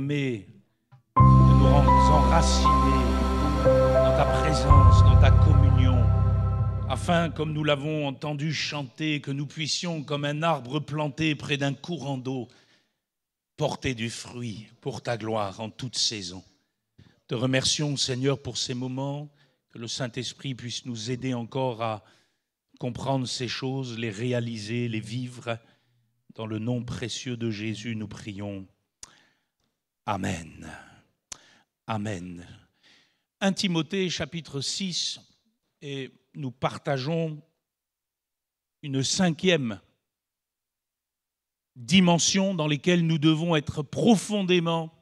mais de nous enracinés dans ta présence, dans ta communion, afin, comme nous l'avons entendu chanter, que nous puissions, comme un arbre planté près d'un courant d'eau, porter du fruit pour ta gloire en toute saison. Te remercions, Seigneur, pour ces moments, que le Saint-Esprit puisse nous aider encore à comprendre ces choses, les réaliser, les vivre. Dans le nom précieux de Jésus, nous prions. Amen. Amen. 1 Timothée chapitre 6, et nous partageons une cinquième dimension dans laquelle nous devons être profondément,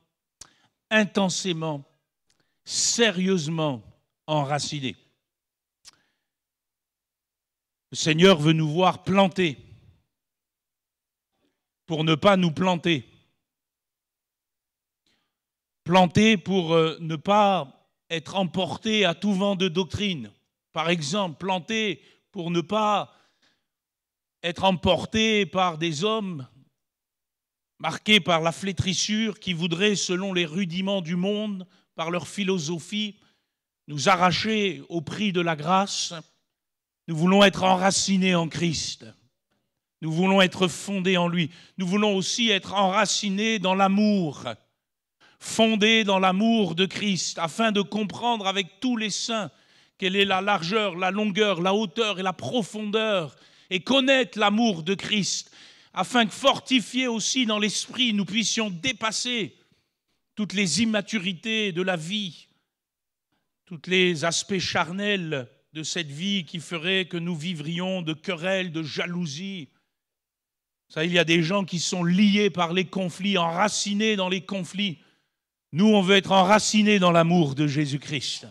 intensément, sérieusement enracinés. Le Seigneur veut nous voir plantés pour ne pas nous planter planté pour euh, ne pas être emporté à tout vent de doctrine. Par exemple, planté pour ne pas être emporté par des hommes marqués par la flétrissure qui voudraient, selon les rudiments du monde, par leur philosophie, nous arracher au prix de la grâce. Nous voulons être enracinés en Christ. Nous voulons être fondés en lui. Nous voulons aussi être enracinés dans l'amour. Fonder dans l'amour de Christ, afin de comprendre avec tous les saints quelle est la largeur, la longueur, la hauteur et la profondeur, et connaître l'amour de Christ, afin que fortifiés aussi dans l'esprit, nous puissions dépasser toutes les immaturités de la vie, tous les aspects charnels de cette vie qui feraient que nous vivrions de querelles, de jalousie. Ça, il y a des gens qui sont liés par les conflits, enracinés dans les conflits. Nous, on veut être enracinés dans l'amour de Jésus-Christ,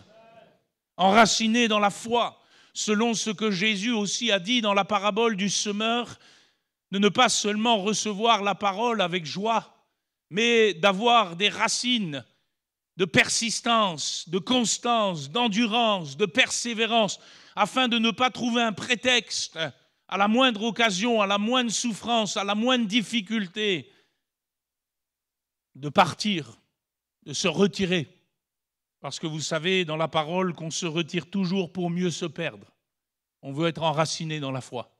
enracinés dans la foi, selon ce que Jésus aussi a dit dans la parabole du semeur, de ne pas seulement recevoir la parole avec joie, mais d'avoir des racines de persistance, de constance, d'endurance, de persévérance, afin de ne pas trouver un prétexte à la moindre occasion, à la moindre souffrance, à la moindre difficulté, de partir de se retirer. Parce que vous savez dans la parole qu'on se retire toujours pour mieux se perdre. On veut être enraciné dans la foi.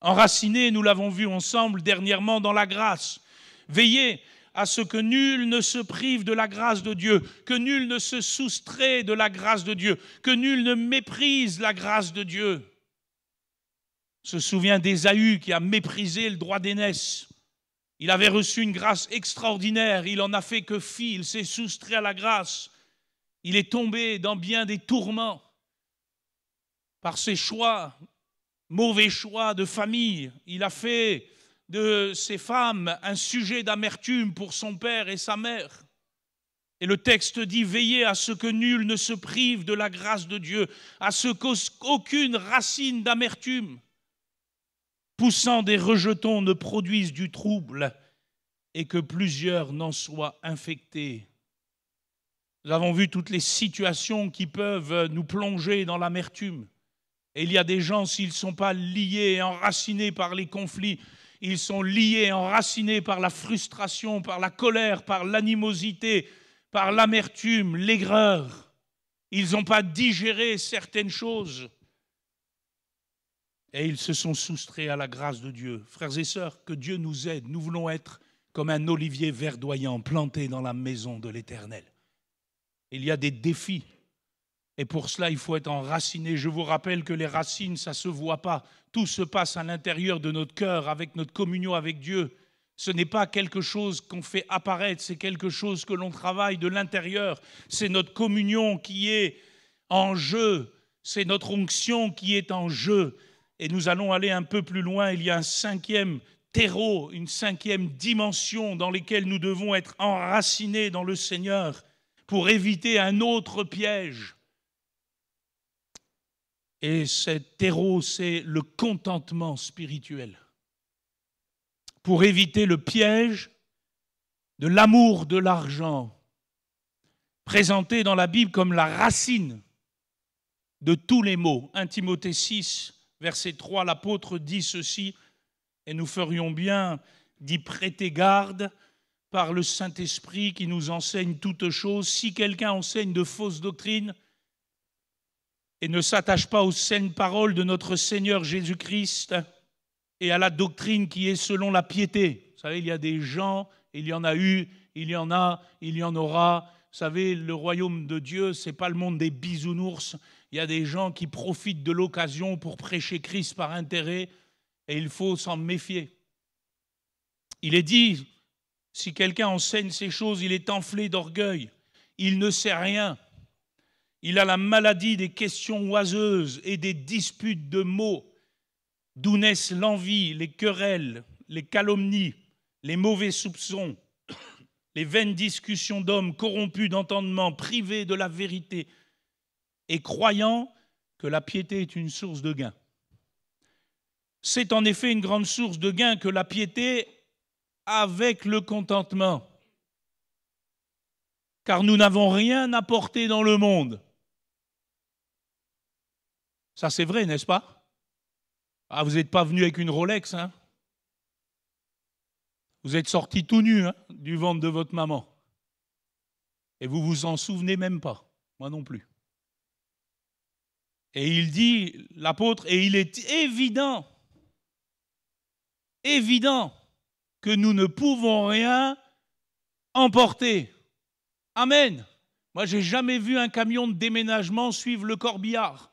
Enraciné, nous l'avons vu ensemble dernièrement dans la grâce. Veillez à ce que nul ne se prive de la grâce de Dieu, que nul ne se soustrait de la grâce de Dieu, que nul ne méprise la grâce de Dieu. se souvient d'Ésaü qui a méprisé le droit d'aînesse. Il avait reçu une grâce extraordinaire, il en a fait que fi, il s'est soustrait à la grâce, il est tombé dans bien des tourments par ses choix, mauvais choix de famille. Il a fait de ses femmes un sujet d'amertume pour son père et sa mère. Et le texte dit Veillez à ce que nul ne se prive de la grâce de Dieu, à ce qu'aucune racine d'amertume poussant des rejetons, ne produisent du trouble et que plusieurs n'en soient infectés. Nous avons vu toutes les situations qui peuvent nous plonger dans l'amertume. Et il y a des gens, s'ils ne sont pas liés et enracinés par les conflits, ils sont liés et enracinés par la frustration, par la colère, par l'animosité, par l'amertume, l'aigreur. Ils n'ont pas digéré certaines choses et ils se sont soustraits à la grâce de Dieu. Frères et sœurs, que Dieu nous aide. Nous voulons être comme un olivier verdoyant planté dans la maison de l'Éternel. Il y a des défis. Et pour cela, il faut être enraciné. Je vous rappelle que les racines, ça ne se voit pas. Tout se passe à l'intérieur de notre cœur, avec notre communion avec Dieu. Ce n'est pas quelque chose qu'on fait apparaître, c'est quelque chose que l'on travaille de l'intérieur. C'est notre communion qui est en jeu, c'est notre onction qui est en jeu. Et nous allons aller un peu plus loin. Il y a un cinquième terreau, une cinquième dimension dans laquelle nous devons être enracinés dans le Seigneur pour éviter un autre piège. Et cet terreau, c'est le contentement spirituel. Pour éviter le piège de l'amour de l'argent, présenté dans la Bible comme la racine de tous les maux. 1 Timothée 6, verset 3, l'apôtre dit ceci, et nous ferions bien d'y prêter garde par le Saint-Esprit qui nous enseigne toutes choses. Si quelqu'un enseigne de fausses doctrines et ne s'attache pas aux saines paroles de notre Seigneur Jésus-Christ et à la doctrine qui est selon la piété, vous savez, il y a des gens, il y en a eu, il y en a, il y en aura, vous savez, le royaume de Dieu, ce n'est pas le monde des bisounours. Il y a des gens qui profitent de l'occasion pour prêcher Christ par intérêt, et il faut s'en méfier. Il est dit, si quelqu'un enseigne ces choses, il est enflé d'orgueil, il ne sait rien, il a la maladie des questions oiseuses et des disputes de mots, d'où naissent l'envie, les querelles, les calomnies, les mauvais soupçons, les vaines discussions d'hommes corrompus d'entendement, privés de la vérité, et croyant que la piété est une source de gain. C'est en effet une grande source de gain que la piété avec le contentement, car nous n'avons rien apporté dans le monde. Ça c'est vrai, n'est-ce pas Ah, vous n'êtes pas venu avec une Rolex, hein vous êtes sorti tout nu hein, du ventre de votre maman. Et vous vous en souvenez même pas. Moi non plus. Et il dit, l'apôtre, et il est évident, évident que nous ne pouvons rien emporter. Amen. Moi, j'ai jamais vu un camion de déménagement suivre le corbillard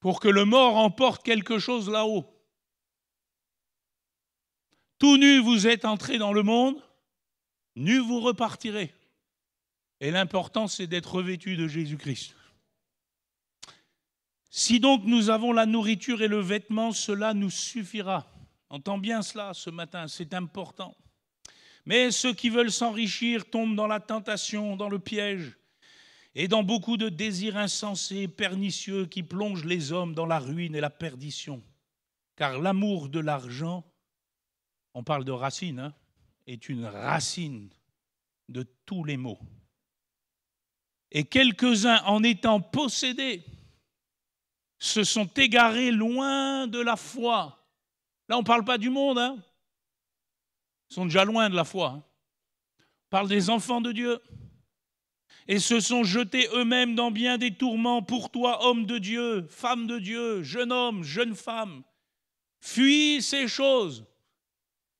pour que le mort emporte quelque chose là-haut. Tout nu, vous êtes entré dans le monde, nu, vous repartirez. Et l'important, c'est d'être revêtu de Jésus-Christ. Si donc nous avons la nourriture et le vêtement, cela nous suffira. Entends bien cela ce matin, c'est important. Mais ceux qui veulent s'enrichir tombent dans la tentation, dans le piège, et dans beaucoup de désirs insensés pernicieux qui plongent les hommes dans la ruine et la perdition. Car l'amour de l'argent on parle de racine, hein, est une racine de tous les maux. Et quelques-uns, en étant possédés, se sont égarés loin de la foi. Là, on ne parle pas du monde, hein. Ils sont déjà loin de la foi. Hein. On parle des enfants de Dieu. Et se sont jetés eux-mêmes dans bien des tourments pour toi, homme de Dieu, femme de Dieu, jeune homme, jeune femme. Fuis ces choses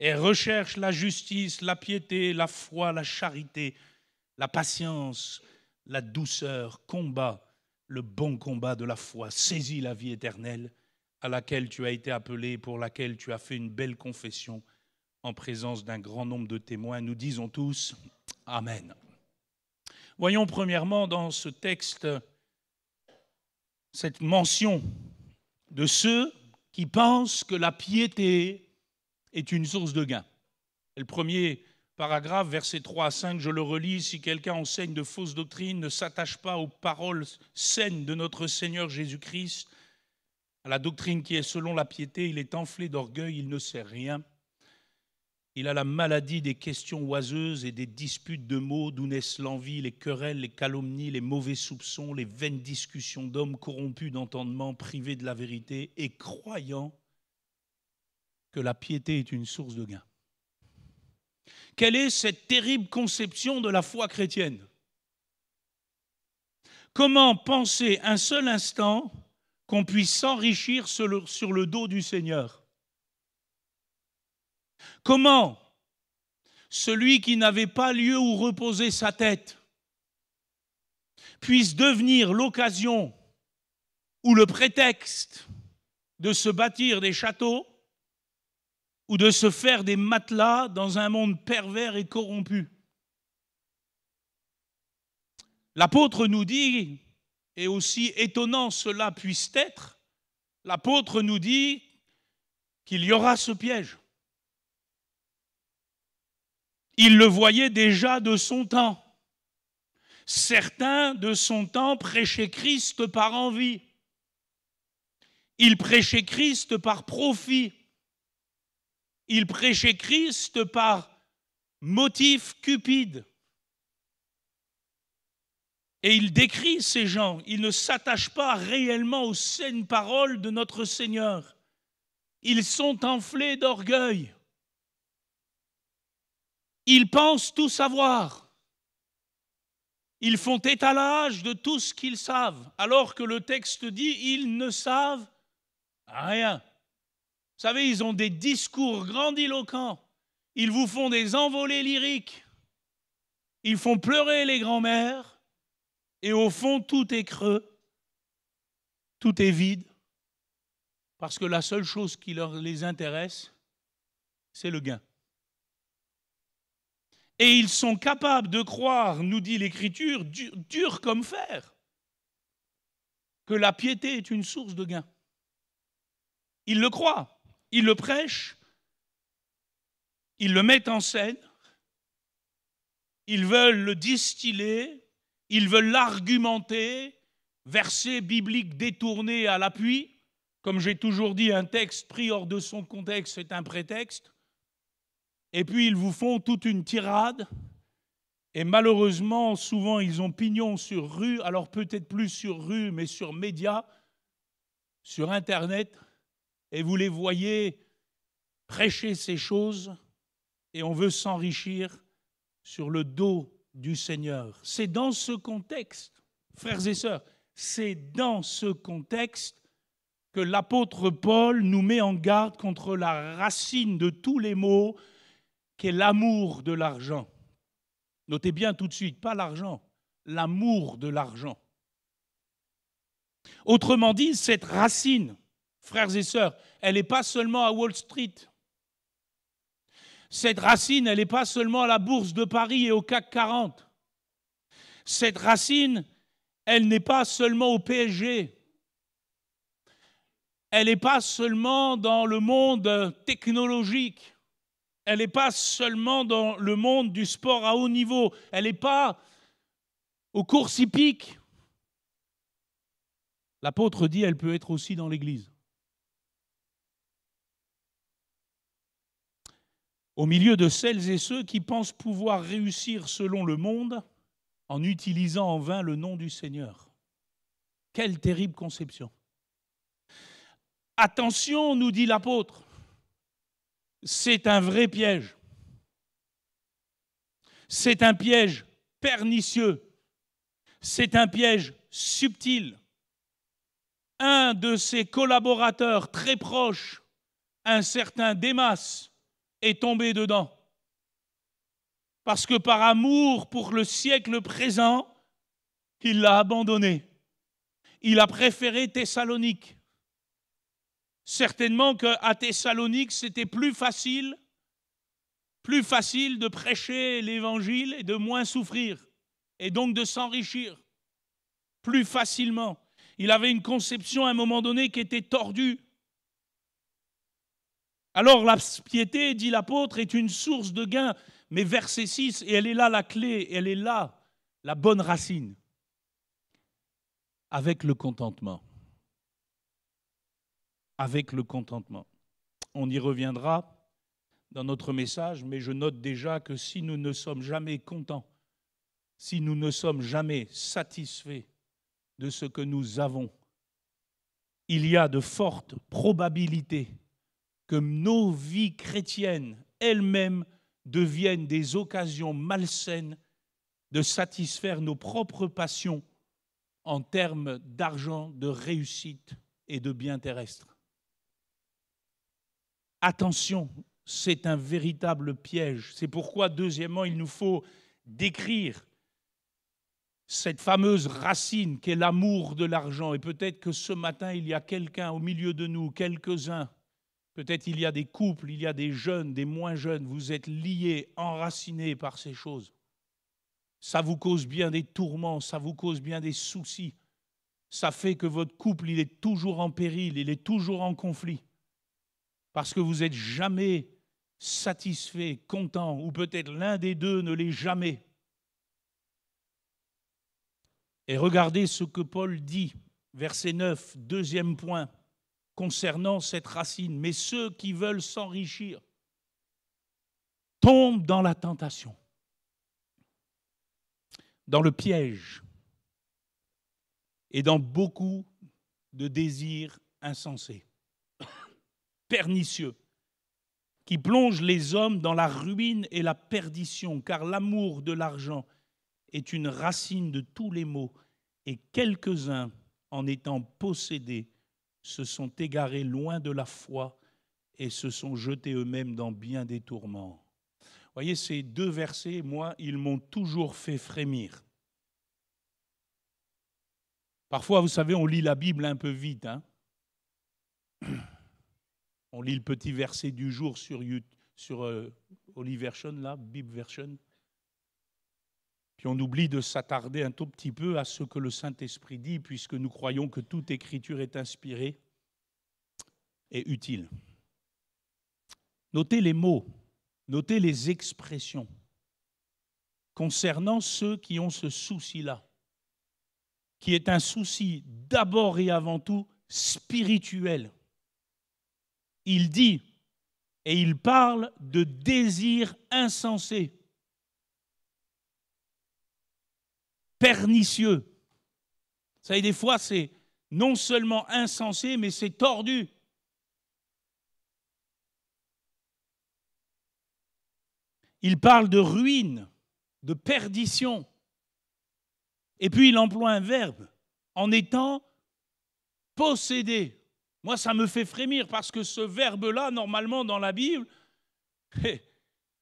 et recherche la justice, la piété, la foi, la charité, la patience, la douceur, combat le bon combat de la foi, saisis la vie éternelle à laquelle tu as été appelé, pour laquelle tu as fait une belle confession en présence d'un grand nombre de témoins. Nous disons tous Amen. Voyons premièrement dans ce texte cette mention de ceux qui pensent que la piété est une source de gain. Le premier paragraphe, versets 3 à 5, je le relis, si quelqu'un enseigne de fausses doctrines, ne s'attache pas aux paroles saines de notre Seigneur Jésus-Christ, à la doctrine qui est selon la piété, il est enflé d'orgueil, il ne sait rien. Il a la maladie des questions oiseuses et des disputes de mots d'où naissent l'envie, les querelles, les calomnies, les mauvais soupçons, les vaines discussions d'hommes corrompus d'entendement, privés de la vérité et croyants que la piété est une source de gain. Quelle est cette terrible conception de la foi chrétienne Comment penser un seul instant qu'on puisse s'enrichir sur le, dos du Seigneur Comment celui qui n'avait pas lieu où reposer sa tête puisse devenir l'occasion ou le prétexte de se bâtir des châteaux ou de se faire des matelas dans un monde pervers et corrompu. L'apôtre nous dit, et aussi étonnant cela puisse être, l'apôtre nous dit qu'il y aura ce piège. Il le voyait déjà de son temps. Certains de son temps prêchaient Christ par envie. Ils prêchaient Christ par profit. Il prêchaient Christ par motif cupide. Et il décrit ces gens. Ils ne s'attachent pas réellement aux saines paroles de notre Seigneur. Ils sont enflés d'orgueil. Ils pensent tout savoir. Ils font étalage de tout ce qu'ils savent, alors que le texte dit ils ne savent rien. Vous savez, ils ont des discours grandiloquents. Ils vous font des envolées lyriques. Ils font pleurer les grands-mères. Et au fond, tout est creux. Tout est vide. Parce que la seule chose qui leur les intéresse, c'est le gain. Et ils sont capables de croire, nous dit l'Écriture, dur, dur comme fer, que la piété est une source de gain. Ils le croient. Ils le prêchent, ils le mettent en scène, ils veulent le distiller, ils veulent l'argumenter, versets bibliques détournés à l'appui. Comme j'ai toujours dit, un texte pris hors de son contexte est un prétexte. Et puis ils vous font toute une tirade. Et malheureusement, souvent, ils ont pignon sur rue, alors peut-être plus sur rue, mais sur médias, sur Internet et vous les voyez prêcher ces choses et on veut s'enrichir sur le dos du Seigneur. C'est dans ce contexte, frères et sœurs, c'est dans ce contexte que l'apôtre Paul nous met en garde contre la racine de tous les maux qu'est l'amour de l'argent. Notez bien tout de suite, pas l'argent, l'amour de l'argent. Autrement dit, cette racine frères et sœurs, elle n'est pas seulement à Wall Street. Cette racine, elle n'est pas seulement à la Bourse de Paris et au CAC 40. Cette racine, elle n'est pas seulement au PSG. Elle n'est pas seulement dans le monde technologique. Elle n'est pas seulement dans le monde du sport à haut niveau. Elle n'est pas aux courses hippiques. L'apôtre dit, elle peut être aussi dans l'Église. au milieu de celles et ceux qui pensent pouvoir réussir selon le monde en utilisant en vain le nom du Seigneur. Quelle terrible conception. Attention, nous dit l'apôtre, c'est un vrai piège. C'est un piège pernicieux. C'est un piège subtil. Un de ses collaborateurs très proches, un certain Démas, est tombé dedans. Parce que par amour pour le siècle présent, il l'a abandonné. Il a préféré Thessalonique. Certainement qu'à Thessalonique, c'était plus facile, plus facile de prêcher l'évangile et de moins souffrir, et donc de s'enrichir plus facilement. Il avait une conception à un moment donné qui était tordue. Alors la piété, dit l'apôtre, est une source de gain, mais verset 6, et elle est là la clé, elle est là la bonne racine, avec le contentement. Avec le contentement. On y reviendra dans notre message, mais je note déjà que si nous ne sommes jamais contents, si nous ne sommes jamais satisfaits de ce que nous avons, il y a de fortes probabilités que nos vies chrétiennes elles-mêmes deviennent des occasions malsaines de satisfaire nos propres passions en termes d'argent, de réussite et de biens terrestres. Attention, c'est un véritable piège. C'est pourquoi, deuxièmement, il nous faut décrire cette fameuse racine qu'est l'amour de l'argent. Et peut-être que ce matin, il y a quelqu'un au milieu de nous, quelques-uns, Peut-être il y a des couples, il y a des jeunes, des moins jeunes, vous êtes liés, enracinés par ces choses. Ça vous cause bien des tourments, ça vous cause bien des soucis. Ça fait que votre couple, il est toujours en péril, il est toujours en conflit. Parce que vous n'êtes jamais satisfait, content, ou peut-être l'un des deux ne l'est jamais. Et regardez ce que Paul dit, verset 9, deuxième point concernant cette racine, mais ceux qui veulent s'enrichir tombent dans la tentation, dans le piège et dans beaucoup de désirs insensés, pernicieux, qui plongent les hommes dans la ruine et la perdition, car l'amour de l'argent est une racine de tous les maux, et quelques-uns, en étant possédés, se sont égarés loin de la foi et se sont jetés eux-mêmes dans bien des tourments. voyez, ces deux versets, moi, ils m'ont toujours fait frémir. Parfois, vous savez, on lit la Bible un peu vite. Hein on lit le petit verset du jour sur, sur euh, là, Bible Version on oublie de s'attarder un tout petit peu à ce que le Saint-Esprit dit, puisque nous croyons que toute écriture est inspirée et utile. Notez les mots, notez les expressions concernant ceux qui ont ce souci-là, qui est un souci d'abord et avant tout spirituel. Il dit et il parle de désir insensé. pernicieux. Vous savez, des fois, c'est non seulement insensé, mais c'est tordu. Il parle de ruine, de perdition. Et puis il emploie un verbe, en étant possédé. Moi, ça me fait frémir parce que ce verbe-là, normalement, dans la Bible,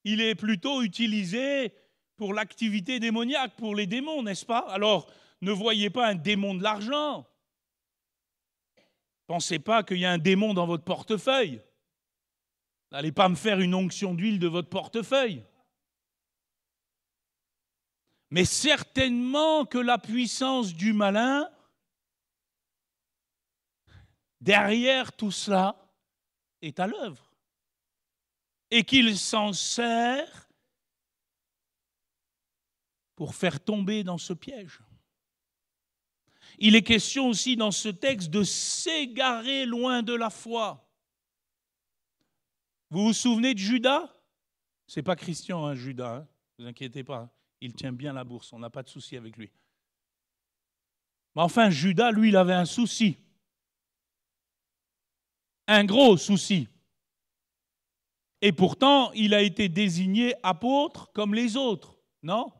il est plutôt utilisé pour l'activité démoniaque, pour les démons, n'est-ce pas Alors, ne voyez pas un démon de l'argent. Pensez pas qu'il y a un démon dans votre portefeuille. N'allez pas me faire une onction d'huile de votre portefeuille. Mais certainement que la puissance du malin, derrière tout cela, est à l'œuvre. Et qu'il s'en sert pour faire tomber dans ce piège. Il est question aussi dans ce texte de s'égarer loin de la foi. Vous vous souvenez de Judas Ce n'est pas Christian, hein, Judas. Ne hein. vous inquiétez pas, il tient bien la bourse. On n'a pas de souci avec lui. Mais enfin, Judas, lui, il avait un souci, un gros souci. Et pourtant, il a été désigné apôtre comme les autres, non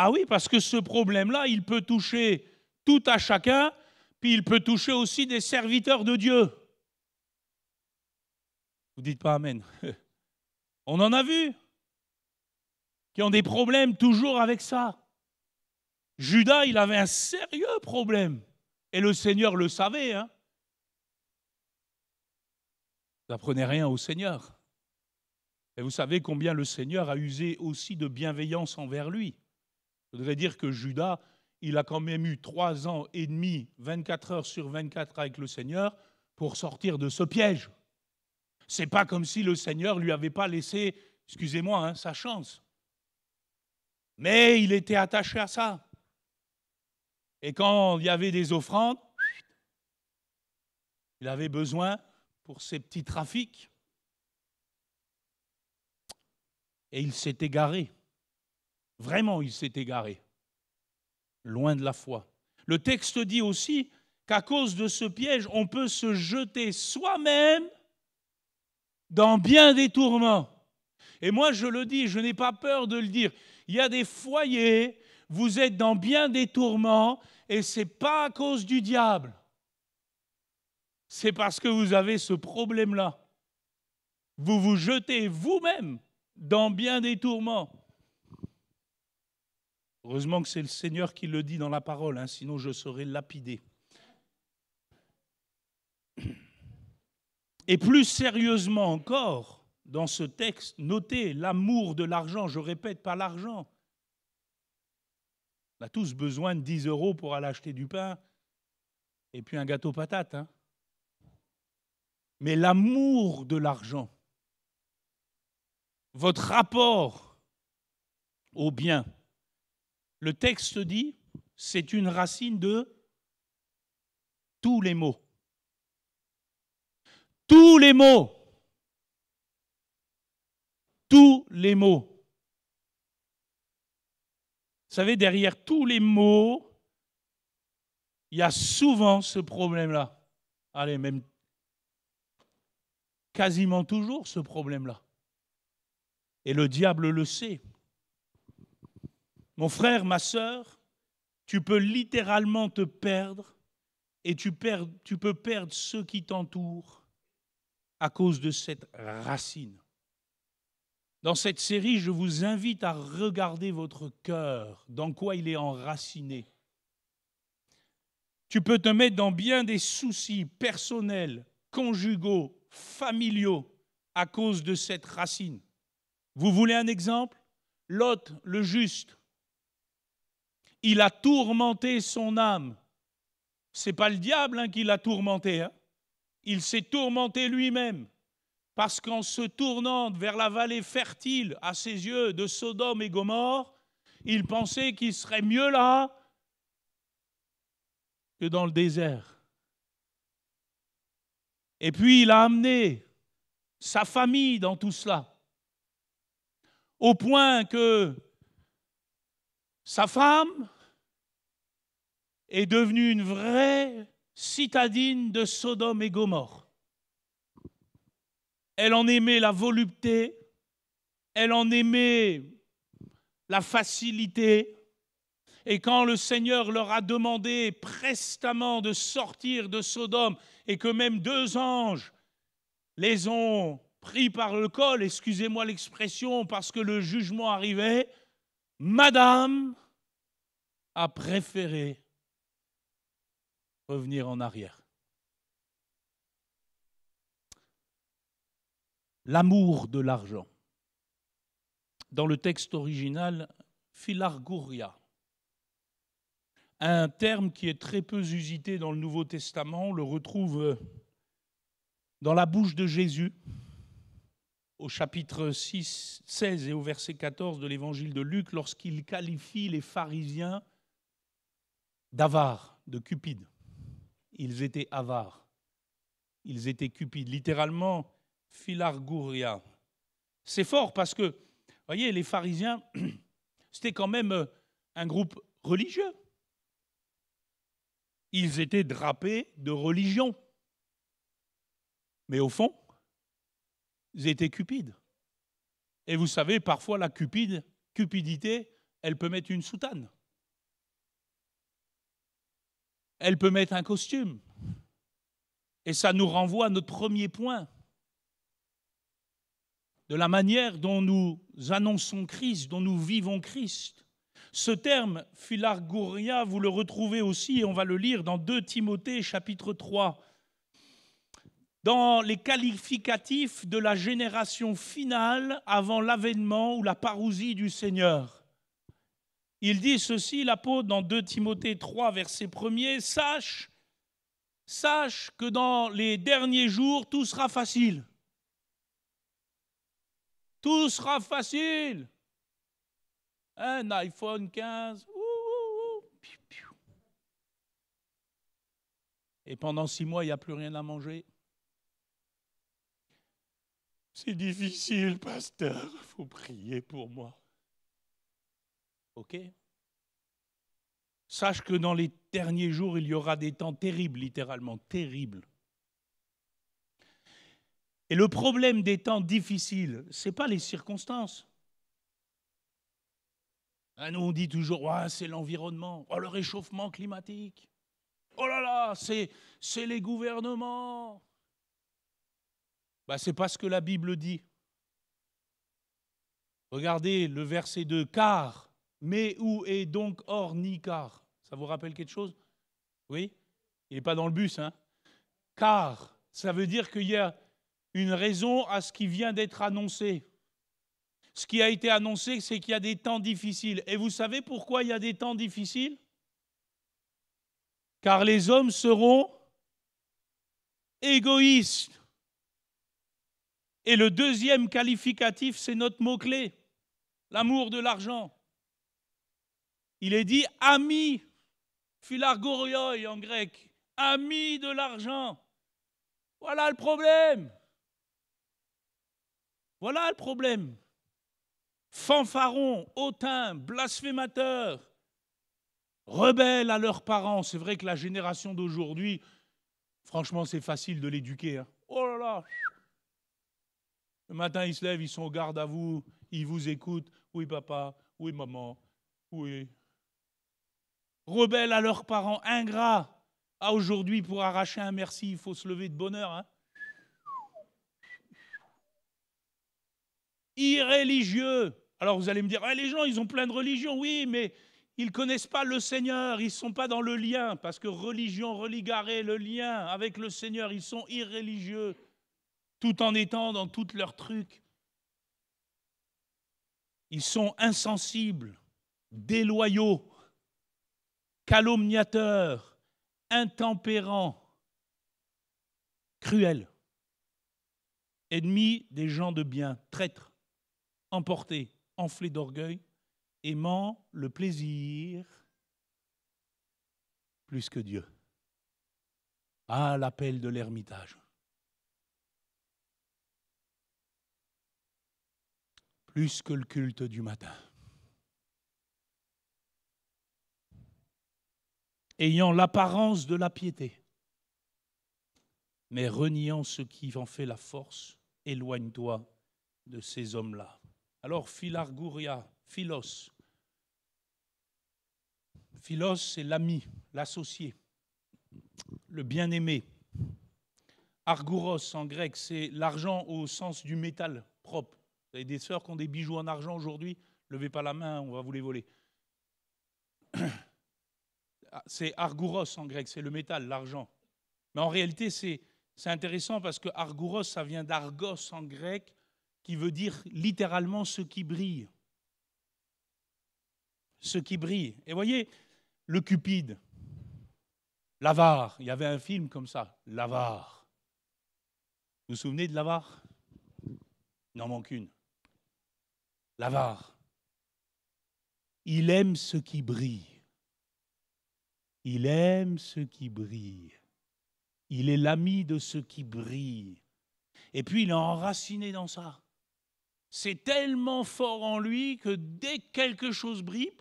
ah oui, parce que ce problème-là, il peut toucher tout à chacun, puis il peut toucher aussi des serviteurs de Dieu. Vous dites pas Amen. On en a vu qui ont des problèmes toujours avec ça. Judas, il avait un sérieux problème. Et le Seigneur le savait. Hein. vous n'apprenez rien au Seigneur. Et vous savez combien le Seigneur a usé aussi de bienveillance envers lui. Je voudrais dire que Judas, il a quand même eu trois ans et demi, 24 heures sur 24 avec le Seigneur, pour sortir de ce piège. C'est pas comme si le Seigneur lui avait pas laissé, excusez-moi, hein, sa chance. Mais il était attaché à ça. Et quand il y avait des offrandes, il avait besoin pour ses petits trafics. Et il s'est égaré. Vraiment, il s'est égaré, loin de la foi. Le texte dit aussi qu'à cause de ce piège, on peut se jeter soi-même dans bien des tourments. Et moi, je le dis, je n'ai pas peur de le dire. Il y a des foyers, vous êtes dans bien des tourments, et ce n'est pas à cause du diable. C'est parce que vous avez ce problème-là. Vous vous jetez vous-même dans bien des tourments. Heureusement que c'est le Seigneur qui le dit dans la parole, hein, sinon je serais lapidé. Et plus sérieusement encore, dans ce texte, notez l'amour de l'argent, je répète, pas l'argent. On a tous besoin de 10 euros pour aller acheter du pain et puis un gâteau patate. Hein. Mais l'amour de l'argent, votre rapport au bien, le texte dit, c'est une racine de tous les mots. Tous les mots. Tous les mots. Vous savez, derrière tous les mots, il y a souvent ce problème-là. Allez, même quasiment toujours ce problème-là. Et le diable le sait. Mon frère, ma sœur, tu peux littéralement te perdre et tu, peux perdre ceux qui t'entourent à cause de cette racine. Dans cette série, je vous invite à regarder votre cœur, dans quoi il est enraciné. Tu peux te mettre dans bien des soucis personnels, conjugaux, familiaux, à cause de cette racine. Vous voulez un exemple L'hôte, le juste, il a tourmenté son âme. Ce n'est pas le diable hein, qui l'a tourmenté. Hein. Il s'est tourmenté lui-même. Parce qu'en se tournant vers la vallée fertile à ses yeux de Sodome et Gomorre, il pensait qu'il serait mieux là que dans le désert. Et puis il a amené sa famille dans tout cela, au point que sa femme est devenue une vraie citadine de Sodome et Gomorre. Elle en aimait la volupté, elle en aimait la facilité. Et quand le Seigneur leur a demandé prestement de sortir de Sodome et que même deux anges les ont pris par le col, excusez-moi l'expression, parce que le jugement arrivait, Madame a préféré revenir en arrière. L'amour de l'argent. Dans le texte original, philarguria, un terme qui est très peu usité dans le Nouveau Testament, on le retrouve dans la bouche de Jésus, au chapitre 6, 16 et au verset 14 de l'évangile de Luc lorsqu'il qualifie les pharisiens d'avares, de cupides. Ils étaient avares, ils étaient cupides, littéralement philargouria. C'est fort parce que, voyez, les pharisiens, c'était quand même euh, un groupe religieux. Ils étaient drapés de religion. Mais au fond, étaient cupides. Et vous savez, parfois la cupide, cupidité, elle peut mettre une soutane. Elle peut mettre un costume. Et ça nous renvoie à notre premier point. De la manière dont nous annonçons Christ, dont nous vivons Christ. Ce terme, philargouria, vous le retrouvez aussi, et on va le lire dans 2 Timothée chapitre 3 dans les qualificatifs de la génération finale avant l'avènement ou la parousie du Seigneur. Il dit ceci, l'apôtre, dans 2 Timothée 3, verset 1er, Sache, sache que dans les derniers jours, tout sera facile. Tout sera facile. Un iPhone 15, et pendant six mois, il n'y a plus rien à manger. C'est difficile, pasteur, il faut prier pour moi. Ok Sache que dans les derniers jours, il y aura des temps terribles, littéralement, terribles. Et le problème des temps difficiles, ce n'est pas les circonstances. Ah, nous, on dit toujours, c'est l'environnement, oh, le réchauffement climatique, oh là là, c'est les gouvernements, bah, C'est pas ce que la Bible dit. Regardez le verset 2, car, mais où est donc or ni car Ça vous rappelle quelque chose Oui Il n'est pas dans le bus, hein Car, ça veut dire qu'il y a une raison à ce qui vient d'être annoncé. Ce qui a été annoncé, c'est qu'il y a des temps difficiles. Et vous savez pourquoi il y a des temps difficiles Car les hommes seront égoïstes. Et le deuxième qualificatif, c'est notre mot-clé, l'amour de l'argent. Il est dit ami, philargorioi en grec, ami de l'argent. Voilà le problème. Voilà le problème. Fanfaron, hautain, blasphémateur, rebelle à leurs parents. C'est vrai que la génération d'aujourd'hui, franchement, c'est facile de l'éduquer. Hein. Oh là là, le matin, ils se lèvent, ils sont garde à vous, ils vous écoutent. Oui, papa, oui, maman, oui. Rebelles à leurs parents, ingrats. Ah, aujourd'hui, pour arracher un merci, il faut se lever de bonheur. Hein Irréligieux. Alors vous allez me dire, eh, les gens, ils ont plein de religions, oui, mais ils ne connaissent pas le Seigneur, ils ne sont pas dans le lien, parce que religion, religaré, le lien avec le Seigneur, ils sont irréligieux tout en étant dans toutes leurs trucs, Ils sont insensibles, déloyaux, calomniateurs, intempérants, cruels, ennemis des gens de bien, traîtres, emportés, enflés d'orgueil, aimant le plaisir plus que Dieu. Ah, l'appel de l'ermitage. plus que le culte du matin. Ayant l'apparence de la piété, mais reniant ce qui en fait la force, éloigne-toi de ces hommes-là. Alors, Philargouria, Philos. Philos, c'est l'ami, l'associé, le bien-aimé. Argouros en grec, c'est l'argent au sens du métal propre. Vous avez des sœurs qui ont des bijoux en argent aujourd'hui, levez pas la main, on va vous les voler. Ah, c'est argouros en grec, c'est le métal, l'argent. Mais en réalité, c'est intéressant parce que argouros, ça vient d'argos en grec, qui veut dire littéralement ce qui brille. Ce qui brille. Et voyez, le Cupide, l'avare, il y avait un film comme ça, l'avare. Vous vous souvenez de l'avare Il n'en manque une l'avare. Il aime ce qui brille. Il aime ce qui brille. Il est l'ami de ce qui brille. Et puis il est enraciné dans ça. C'est tellement fort en lui que dès que quelque chose brille,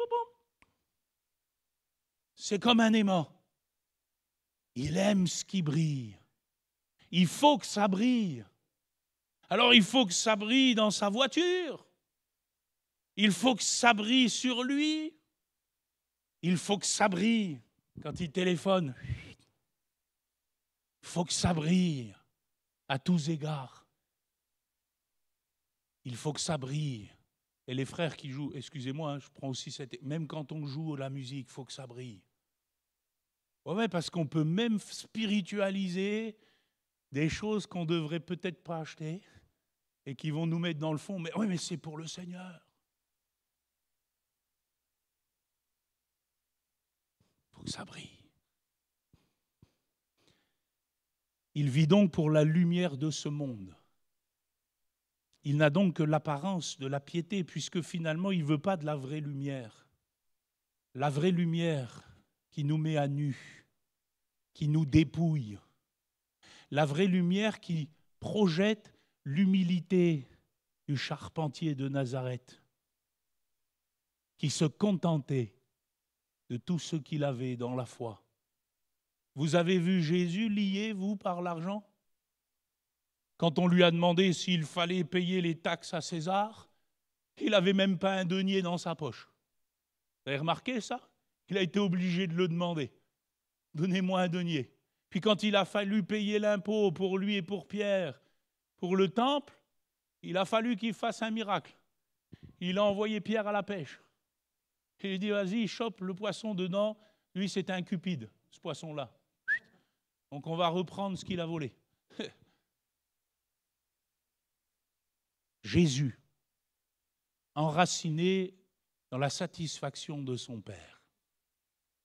c'est comme un aimant. Il aime ce qui brille. Il faut que ça brille. Alors il faut que ça brille dans sa voiture. Il faut que ça brille sur lui. Il faut que ça brille quand il téléphone. Il faut que ça brille à tous égards. Il faut que ça brille. Et les frères qui jouent, excusez-moi, hein, je prends aussi cette. Même quand on joue la musique, il faut que ça brille. Ouais, parce qu'on peut même spiritualiser des choses qu'on ne devrait peut-être pas acheter et qui vont nous mettre dans le fond. Mais oui, mais c'est pour le Seigneur. Il vit donc pour la lumière de ce monde. Il n'a donc que l'apparence de la piété, puisque finalement il ne veut pas de la vraie lumière. La vraie lumière qui nous met à nu, qui nous dépouille. La vraie lumière qui projette l'humilité du charpentier de Nazareth, qui se contentait de tout ce qu'il avait dans la foi. Vous avez vu Jésus lié, vous, par l'argent Quand on lui a demandé s'il fallait payer les taxes à César, il n'avait même pas un denier dans sa poche. Vous avez remarqué ça Il a été obligé de le demander. Donnez-moi un denier. Puis quand il a fallu payer l'impôt pour lui et pour Pierre, pour le temple, il a fallu qu'il fasse un miracle. Il a envoyé Pierre à la pêche dit, vas-y, chope le poisson dedans. Lui, c'est un cupide, ce poisson-là. Donc on va reprendre ce qu'il a volé. Jésus, enraciné dans la satisfaction de son Père,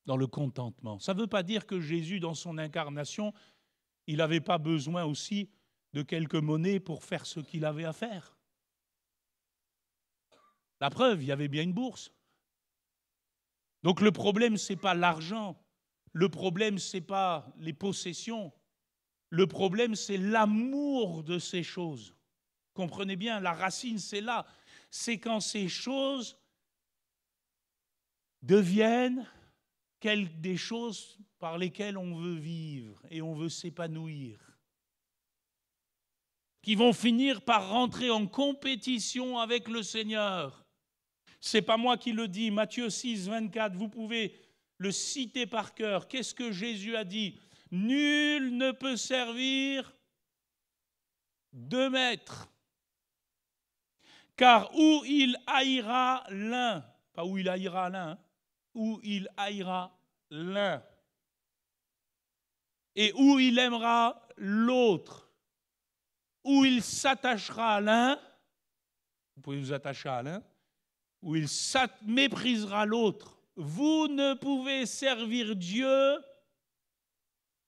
dans le contentement. Ça ne veut pas dire que Jésus, dans son incarnation, il n'avait pas besoin aussi de quelques monnaies pour faire ce qu'il avait à faire. La preuve, il y avait bien une bourse. Donc le problème, ce n'est pas l'argent, le problème, ce n'est pas les possessions, le problème, c'est l'amour de ces choses. Comprenez bien, la racine, c'est là. C'est quand ces choses deviennent des choses par lesquelles on veut vivre et on veut s'épanouir, qui vont finir par rentrer en compétition avec le Seigneur. C'est pas moi qui le dis. Matthieu 6, 24, vous pouvez le citer par cœur. Qu'est-ce que Jésus a dit Nul ne peut servir deux maîtres, car où il haïra l'un, pas où il haïra l'un, hein, où il haïra l'un, et où il aimera l'autre, où il s'attachera à l'un, vous pouvez vous attacher à l'un, où il méprisera l'autre. Vous ne pouvez servir Dieu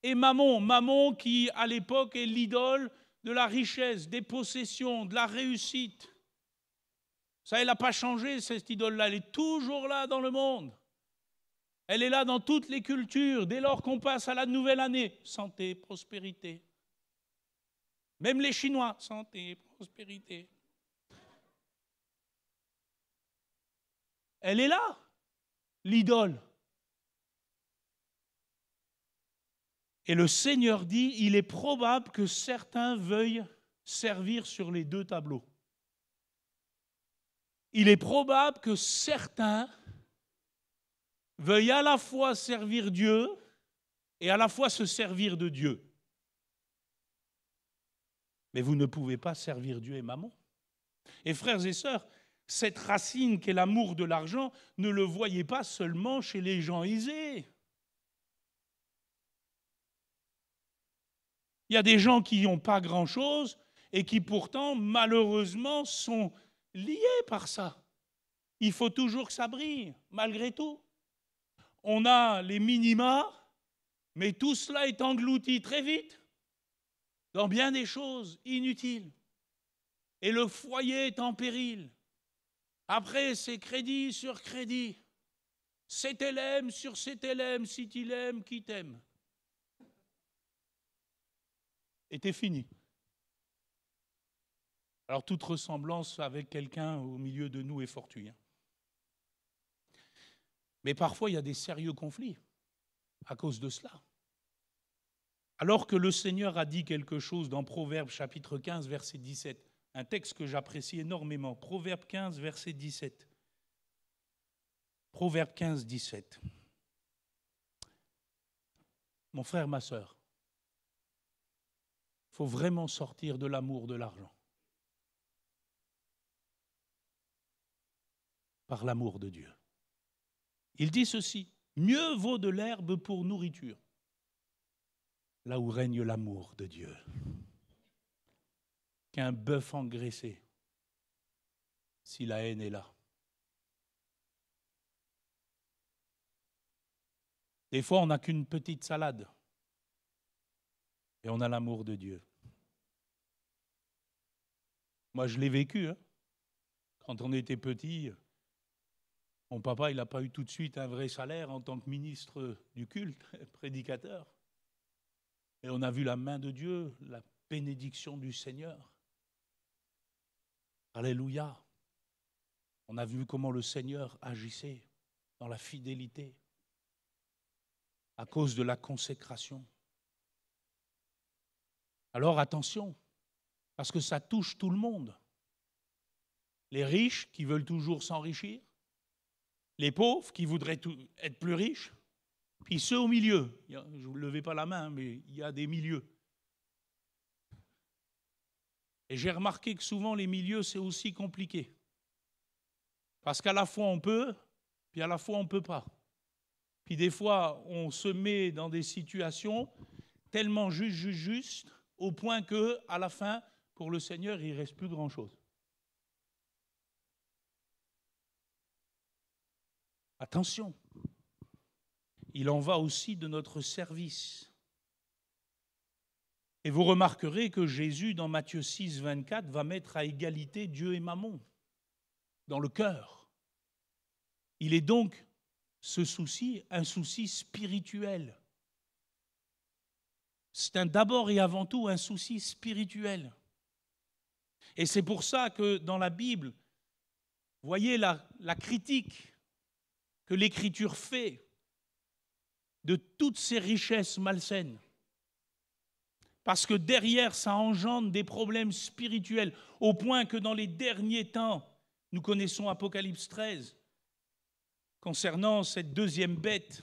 et Maman. Maman qui, à l'époque, est l'idole de la richesse, des possessions, de la réussite. Ça, elle n'a pas changé, cette idole-là. Elle est toujours là dans le monde. Elle est là dans toutes les cultures. Dès lors qu'on passe à la nouvelle année, santé, prospérité. Même les Chinois, santé, prospérité. Elle est là, l'idole. Et le Seigneur dit, il est probable que certains veuillent servir sur les deux tableaux. Il est probable que certains veuillent à la fois servir Dieu et à la fois se servir de Dieu. Mais vous ne pouvez pas servir Dieu et maman. Et frères et sœurs, cette racine qu'est l'amour de l'argent, ne le voyez pas seulement chez les gens aisés. Il y a des gens qui n'ont pas grand-chose et qui pourtant, malheureusement, sont liés par ça. Il faut toujours que ça brille, malgré tout. On a les minima, mais tout cela est englouti très vite dans bien des choses inutiles. Et le foyer est en péril. Après, c'est crédit sur crédit. élème sur cet élème. si tu l'aimes, qui t'aime. Et t'es fini. Alors toute ressemblance avec quelqu'un au milieu de nous est fortuite. Hein. Mais parfois, il y a des sérieux conflits à cause de cela. Alors que le Seigneur a dit quelque chose dans Proverbe chapitre 15, verset 17, un texte que j'apprécie énormément, Proverbe 15, verset 17. Proverbe 15, 17. Mon frère, ma soeur, il faut vraiment sortir de l'amour de l'argent par l'amour de Dieu. Il dit ceci, mieux vaut de l'herbe pour nourriture, là où règne l'amour de Dieu qu'un bœuf engraissé si la haine est là. Des fois, on n'a qu'une petite salade et on a l'amour de Dieu. Moi, je l'ai vécu. Hein. Quand on était petit, mon papa, il n'a pas eu tout de suite un vrai salaire en tant que ministre du culte, prédicateur. Et on a vu la main de Dieu, la bénédiction du Seigneur. Alléluia. On a vu comment le Seigneur agissait dans la fidélité à cause de la consécration. Alors attention, parce que ça touche tout le monde. Les riches qui veulent toujours s'enrichir, les pauvres qui voudraient être plus riches, puis ceux au milieu. Je ne vous levez pas la main, mais il y a des milieux. Et j'ai remarqué que souvent les milieux, c'est aussi compliqué. Parce qu'à la fois on peut, puis à la fois on ne peut pas. Puis des fois, on se met dans des situations tellement juste, juste, juste, au point que, à la fin, pour le Seigneur, il ne reste plus grand-chose. Attention, il en va aussi de notre service. Et vous remarquerez que Jésus, dans Matthieu 6, 24, va mettre à égalité Dieu et Mammon dans le cœur. Il est donc ce souci un souci spirituel. C'est d'abord et avant tout un souci spirituel. Et c'est pour ça que dans la Bible, voyez la critique que l'Écriture fait de toutes ces richesses malsaines parce que derrière, ça engendre des problèmes spirituels, au point que dans les derniers temps, nous connaissons Apocalypse 13, concernant cette deuxième bête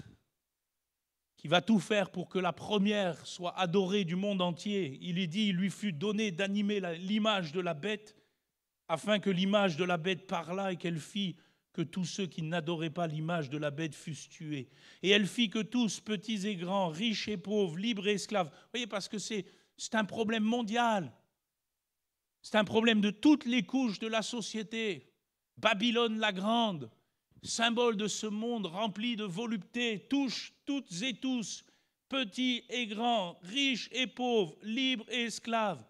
qui va tout faire pour que la première soit adorée du monde entier. Il est dit, il lui fut donné d'animer l'image de la bête, afin que l'image de la bête parlât et qu'elle fît que tous ceux qui n'adoraient pas l'image de la bête fussent tués. Et elle fit que tous, petits et grands, riches et pauvres, libres et esclaves, vous voyez, parce que c'est un problème mondial, c'est un problème de toutes les couches de la société. Babylone la grande, symbole de ce monde rempli de volupté, touche toutes et tous, petits et grands, riches et pauvres, libres et esclaves,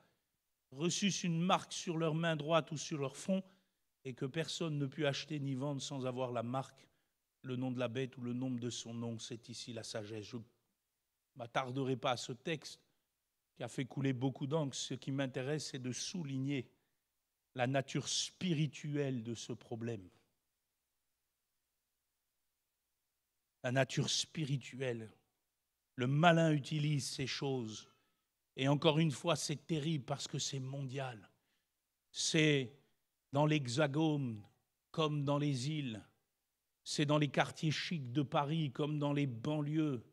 reçussent une marque sur leur main droite ou sur leur front et que personne ne put acheter ni vendre sans avoir la marque, le nom de la bête ou le nombre de son nom. C'est ici la sagesse. Je ne m'attarderai pas à ce texte qui a fait couler beaucoup d'angles. Ce qui m'intéresse, c'est de souligner la nature spirituelle de ce problème. La nature spirituelle. Le malin utilise ces choses. Et encore une fois, c'est terrible parce que c'est mondial. C'est dans l'Hexagone comme dans les îles, c'est dans les quartiers chics de Paris comme dans les banlieues,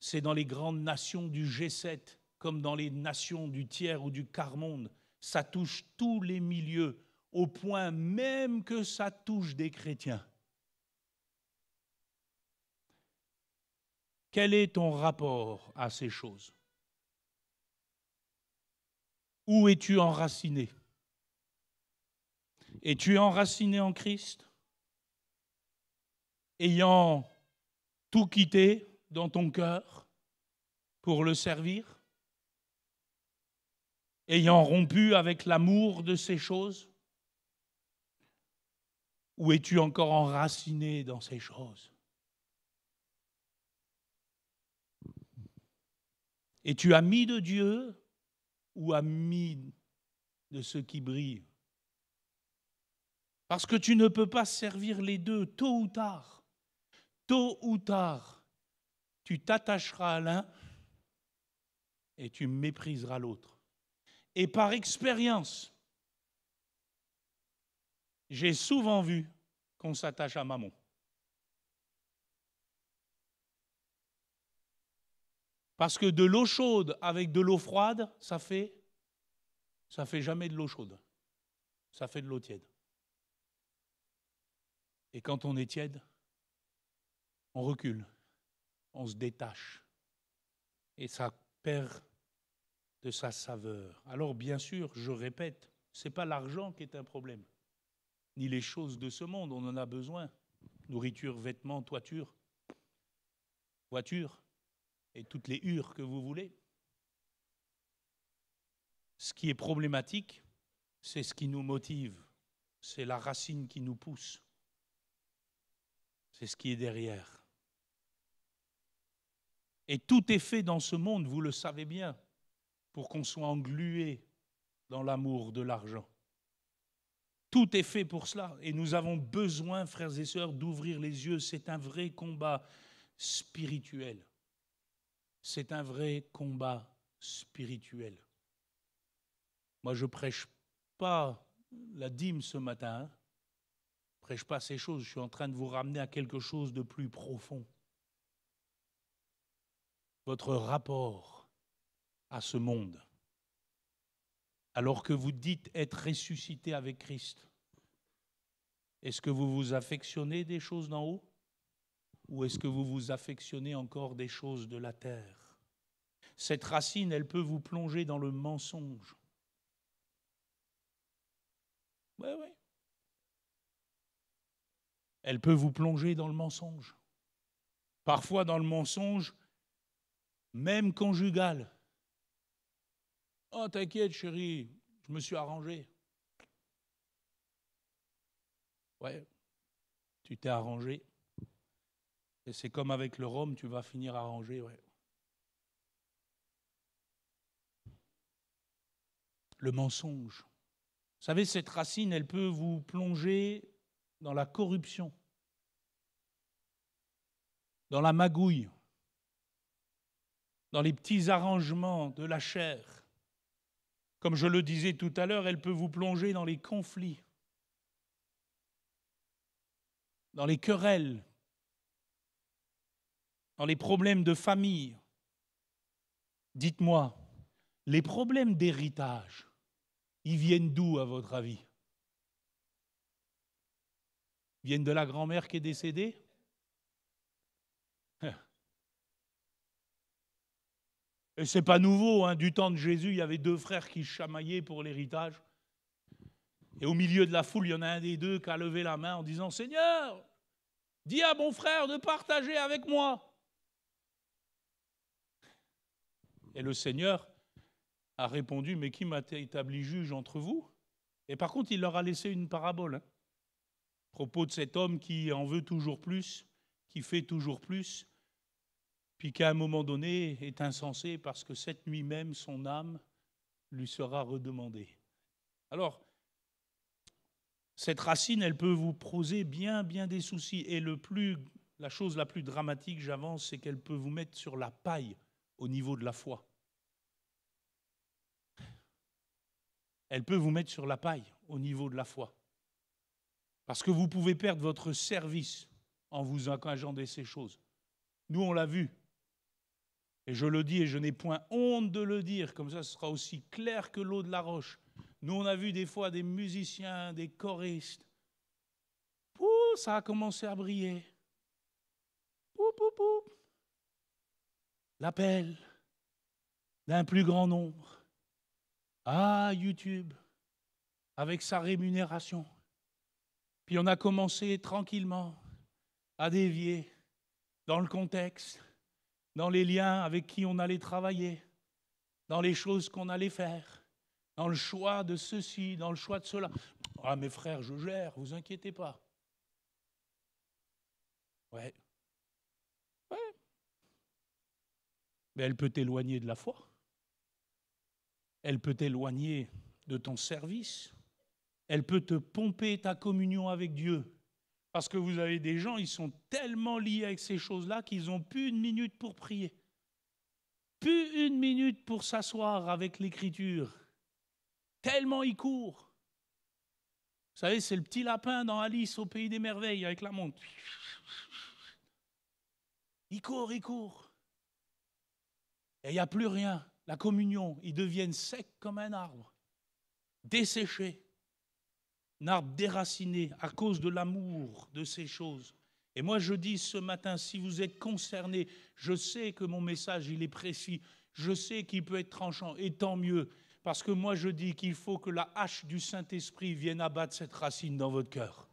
c'est dans les grandes nations du G7 comme dans les nations du tiers ou du quart monde. Ça touche tous les milieux, au point même que ça touche des chrétiens. Quel est ton rapport à ces choses Où es-tu enraciné es tu enraciné en Christ, ayant tout quitté dans ton cœur pour le servir, ayant rompu avec l'amour de ces choses Ou es-tu encore enraciné dans ces choses Es-tu ami de Dieu ou ami de ceux qui brille parce que tu ne peux pas servir les deux, tôt ou tard. Tôt ou tard, tu t'attacheras à l'un et tu mépriseras l'autre. Et par expérience, j'ai souvent vu qu'on s'attache à maman. Parce que de l'eau chaude avec de l'eau froide, ça fait ça fait jamais de l'eau chaude. Ça fait de l'eau tiède. Et quand on est tiède, on recule, on se détache. Et ça perd de sa saveur. Alors bien sûr, je répète, ce n'est pas l'argent qui est un problème, ni les choses de ce monde, on en a besoin. Nourriture, vêtements, toiture, voiture, et toutes les hures que vous voulez. Ce qui est problématique, c'est ce qui nous motive, c'est la racine qui nous pousse c'est ce qui est derrière. Et tout est fait dans ce monde, vous le savez bien, pour qu'on soit englué dans l'amour de l'argent. Tout est fait pour cela. Et nous avons besoin, frères et sœurs, d'ouvrir les yeux. C'est un vrai combat spirituel. C'est un vrai combat spirituel. Moi, je prêche pas la dîme ce matin. Hein prêche pas ces choses, je suis en train de vous ramener à quelque chose de plus profond. Votre rapport à ce monde. Alors que vous dites être ressuscité avec Christ, est-ce que vous vous affectionnez des choses d'en haut ou est-ce que vous vous affectionnez encore des choses de la terre Cette racine, elle peut vous plonger dans le mensonge. Oui, oui elle peut vous plonger dans le mensonge. Parfois dans le mensonge, même conjugal. Oh, t'inquiète, chérie, je me suis arrangé. Ouais, tu t'es arrangé. Et c'est comme avec le rhum, tu vas finir arrangé, ouais. Le mensonge. Vous savez, cette racine, elle peut vous plonger dans la corruption, dans la magouille, dans les petits arrangements de la chair. Comme je le disais tout à l'heure, elle peut vous plonger dans les conflits, dans les querelles, dans les problèmes de famille. Dites-moi, les problèmes d'héritage, ils viennent d'où à votre avis viennent de la grand-mère qui est décédée hein. Et c'est pas nouveau, hein. du temps de Jésus, il y avait deux frères qui chamaillaient pour l'héritage. Et au milieu de la foule, il y en a un des deux qui a levé la main en disant Seigneur, dis à mon frère de partager avec moi. Et le Seigneur a répondu Mais qui m'a établi juge entre vous Et par contre, il leur a laissé une parabole. Hein propos de cet homme qui en veut toujours plus, qui fait toujours plus, puis qu'à un moment donné est insensé parce que cette nuit même, son âme lui sera redemandée. Alors, cette racine, elle peut vous poser bien, bien des soucis. Et le plus, la chose la plus dramatique, j'avance, c'est qu'elle peut vous mettre sur la paille au niveau de la foi. Elle peut vous mettre sur la paille au niveau de la foi. Parce que vous pouvez perdre votre service en vous engageant ces choses. Nous, on l'a vu. Et je le dis, et je n'ai point honte de le dire, comme ça ce sera aussi clair que l'eau de la roche. Nous, on a vu des fois des musiciens, des choristes. Pouh, ça a commencé à briller. Pou L'appel d'un plus grand nombre à ah, YouTube, avec sa rémunération. Puis on a commencé tranquillement à dévier dans le contexte, dans les liens avec qui on allait travailler, dans les choses qu'on allait faire, dans le choix de ceci, dans le choix de cela. Ah mes frères, je gère, vous inquiétez pas. Ouais. Ouais. Mais elle peut t'éloigner de la foi. Elle peut t'éloigner de ton service elle peut te pomper ta communion avec Dieu. Parce que vous avez des gens, ils sont tellement liés avec ces choses-là qu'ils n'ont plus une minute pour prier. Plus une minute pour s'asseoir avec l'écriture. Tellement ils courent. Vous savez, c'est le petit lapin dans Alice au pays des merveilles avec la montre. Il court, ils court. Et il n'y a plus rien. La communion, ils deviennent secs comme un arbre, desséchés arbre déraciné à cause de l'amour de ces choses. Et moi, je dis ce matin, si vous êtes concerné, je sais que mon message, il est précis, je sais qu'il peut être tranchant, et tant mieux, parce que moi, je dis qu'il faut que la hache du Saint-Esprit vienne abattre cette racine dans votre cœur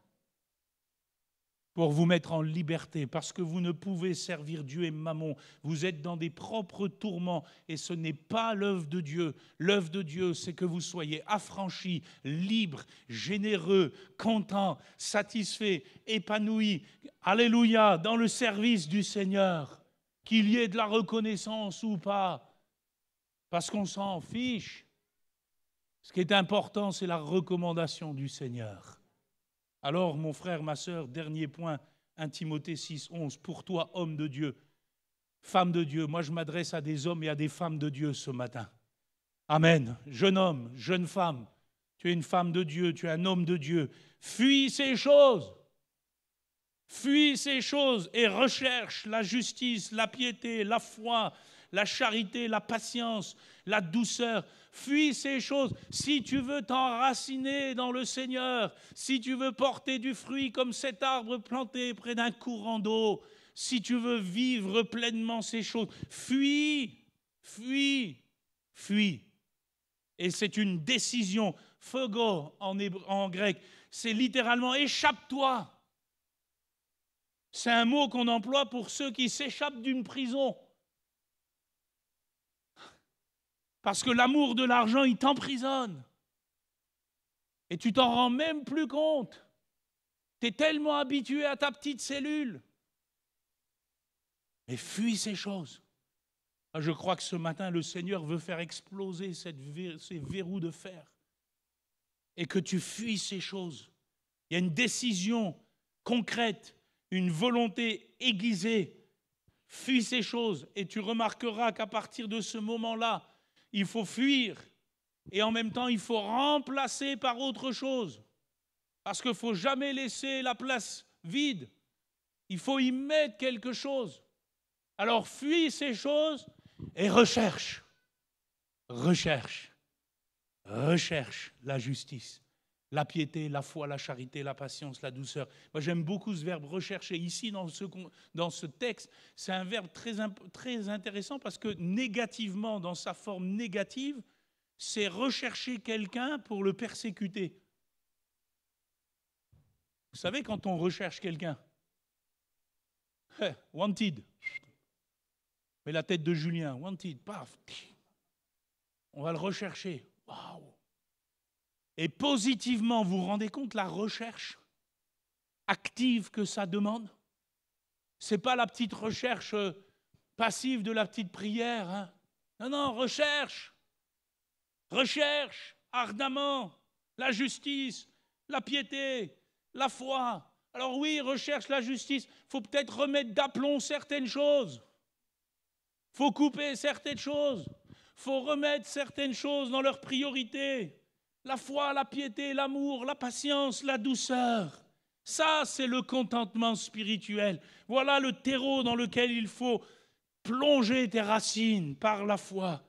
pour vous mettre en liberté, parce que vous ne pouvez servir Dieu et Mammon. Vous êtes dans des propres tourments, et ce n'est pas l'œuvre de Dieu. L'œuvre de Dieu, c'est que vous soyez affranchis, libres, généreux, contents, satisfaits, épanouis, alléluia, dans le service du Seigneur, qu'il y ait de la reconnaissance ou pas, parce qu'on s'en fiche. Ce qui est important, c'est la recommandation du Seigneur. Alors, mon frère, ma sœur, dernier point, 1 Timothée 6, 11, pour toi, homme de Dieu, femme de Dieu, moi je m'adresse à des hommes et à des femmes de Dieu ce matin. Amen. Jeune homme, jeune femme, tu es une femme de Dieu, tu es un homme de Dieu. Fuis ces choses. Fuis ces choses et recherche la justice, la piété, la foi, la charité, la patience, la douceur. Fuis ces choses. Si tu veux t'enraciner dans le Seigneur, si tu veux porter du fruit comme cet arbre planté près d'un courant d'eau, si tu veux vivre pleinement ces choses, fuis, fuis, fuis. Et c'est une décision, Fogo » en grec, c'est littéralement échappe-toi. C'est un mot qu'on emploie pour ceux qui s'échappent d'une prison. Parce que l'amour de l'argent, il t'emprisonne. Et tu t'en rends même plus compte. Tu es tellement habitué à ta petite cellule. Mais fuis ces choses. Ah, je crois que ce matin, le Seigneur veut faire exploser ces verrous de fer. Et que tu fuis ces choses. Il y a une décision concrète, une volonté aiguisée. Fuis ces choses et tu remarqueras qu'à partir de ce moment-là, il faut fuir. Et en même temps, il faut remplacer par autre chose. Parce qu'il ne faut jamais laisser la place vide. Il faut y mettre quelque chose. Alors fuis ces choses et recherche. Recherche. Recherche la justice. La piété, la foi, la charité, la patience, la douceur. Moi, j'aime beaucoup ce verbe rechercher. Ici, dans ce, dans ce texte, c'est un verbe très, très intéressant parce que négativement, dans sa forme négative, c'est rechercher quelqu'un pour le persécuter. Vous savez, quand on recherche quelqu'un, wanted, mais la tête de Julien, wanted, paf, on va le rechercher. Waouh! Et positivement, vous vous rendez compte la recherche active que ça demande ce n'est pas la petite recherche euh, passive de la petite prière. Hein. non, non, recherche. Recherche ardemment la justice, la piété, la foi. Alors oui, recherche la justice. faut peut-être remettre d'aplomb certaines choses. Il faut couper certaines choses. Il faut remettre certaines choses dans leurs priorités. La foi, la piété, l'amour, la patience, la douceur. Ça, c'est le contentement spirituel. Voilà le terreau dans lequel il faut plonger tes racines par la foi.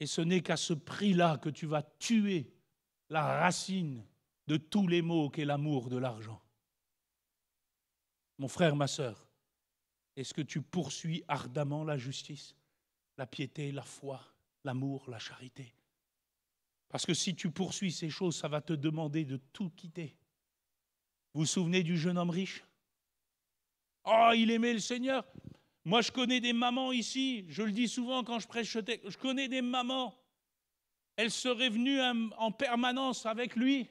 Et ce n'est qu'à ce prix-là que tu vas tuer la racine de tous les maux qu'est l'amour de l'argent. Mon frère, ma sœur, est-ce que tu poursuis ardemment la justice, la piété, la foi, l'amour, la charité parce que si tu poursuis ces choses, ça va te demander de tout quitter. Vous vous souvenez du jeune homme riche Oh, il aimait le Seigneur. Moi, je connais des mamans ici, je le dis souvent quand je prêche, je connais des mamans. Elles seraient venues en permanence avec lui,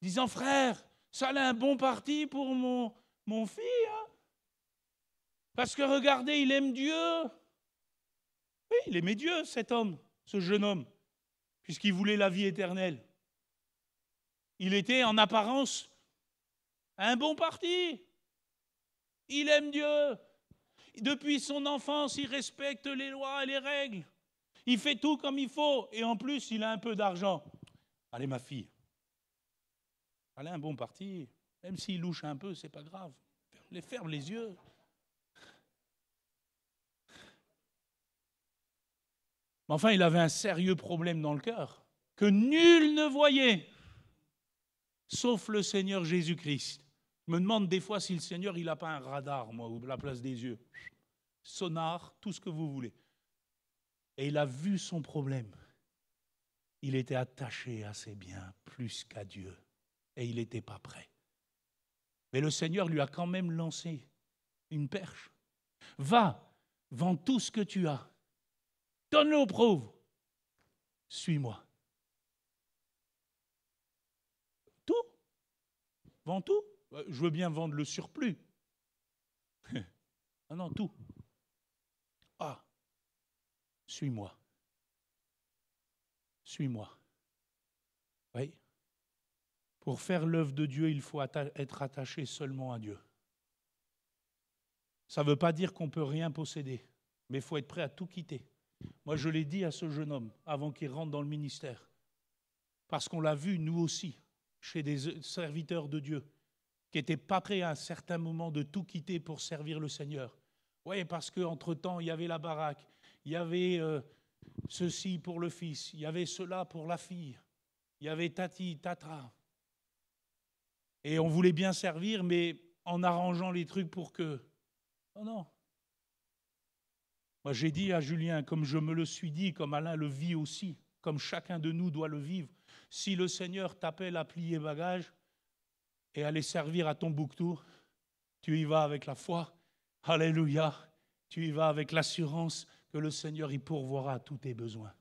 disant Frère, ça a un bon parti pour mon, mon fils. Hein. Parce que regardez, il aime Dieu. Oui, il aimait Dieu, cet homme, ce jeune homme puisqu'il voulait la vie éternelle. Il était en apparence un bon parti. Il aime Dieu. Depuis son enfance, il respecte les lois et les règles. Il fait tout comme il faut. Et en plus, il a un peu d'argent. Allez, ma fille. Allez, un bon parti. Même s'il louche un peu, c'est pas grave. Ferme les, ferme les yeux. Mais enfin, il avait un sérieux problème dans le cœur que nul ne voyait, sauf le Seigneur Jésus-Christ. Je me demande des fois si le Seigneur, il n'a pas un radar, moi, ou la place des yeux. Sonar, tout ce que vous voulez. Et il a vu son problème. Il était attaché à ses biens plus qu'à Dieu. Et il n'était pas prêt. Mais le Seigneur lui a quand même lancé une perche. Va, vends tout ce que tu as Donne-le au prouve. Suis-moi. Tout Vends tout euh, Je veux bien vendre le surplus. Non, ah non, tout. Ah, suis-moi. Suis-moi. Oui. Pour faire l'œuvre de Dieu, il faut être attaché seulement à Dieu. Ça ne veut pas dire qu'on ne peut rien posséder, mais il faut être prêt à tout quitter. Moi, je l'ai dit à ce jeune homme avant qu'il rentre dans le ministère, parce qu'on l'a vu, nous aussi, chez des serviteurs de Dieu, qui n'étaient pas prêts à un certain moment de tout quitter pour servir le Seigneur. Oui, parce qu'entre-temps, il y avait la baraque, il y avait euh, ceci pour le fils, il y avait cela pour la fille, il y avait tati, tatra. Et on voulait bien servir, mais en arrangeant les trucs pour que... Non, non, moi, j'ai dit à Julien, comme je me le suis dit, comme Alain le vit aussi, comme chacun de nous doit le vivre, si le Seigneur t'appelle à plier bagage et à aller servir à ton Tombouctou, tu y vas avec la foi, alléluia, tu y vas avec l'assurance que le Seigneur y pourvoira tous tes besoins.